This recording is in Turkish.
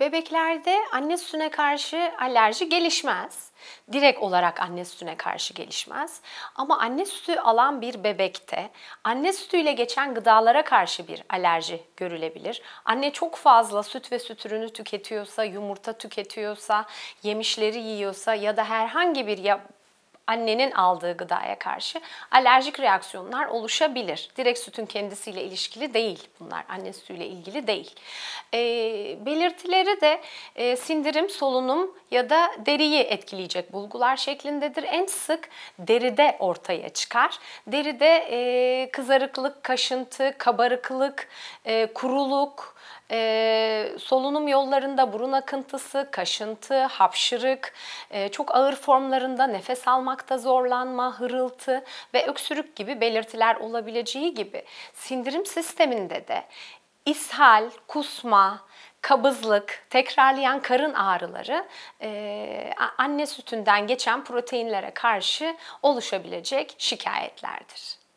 Bebeklerde anne sütüne karşı alerji gelişmez. Direkt olarak anne sütüne karşı gelişmez. Ama anne sütü alan bir bebekte anne sütüyle geçen gıdalara karşı bir alerji görülebilir. Anne çok fazla süt ve süt ürünü tüketiyorsa, yumurta tüketiyorsa, yemişleri yiyorsa ya da herhangi bir annenin aldığı gıdaya karşı alerjik reaksiyonlar oluşabilir. Direkt sütün kendisiyle ilişkili değil bunlar. Anne sütüyle ilgili değil. E, belirtileri de e, sindirim, solunum ya da deriyi etkileyecek bulgular şeklindedir. En sık deride ortaya çıkar. Deride e, kızarıklık, kaşıntı, kabarıklık, e, kuruluk, ee, solunum yollarında burun akıntısı, kaşıntı, hapşırık, e, çok ağır formlarında nefes almak uyumakta zorlanma, hırıltı ve öksürük gibi belirtiler olabileceği gibi sindirim sisteminde de ishal, kusma, kabızlık, tekrarlayan karın ağrıları e, anne sütünden geçen proteinlere karşı oluşabilecek şikayetlerdir.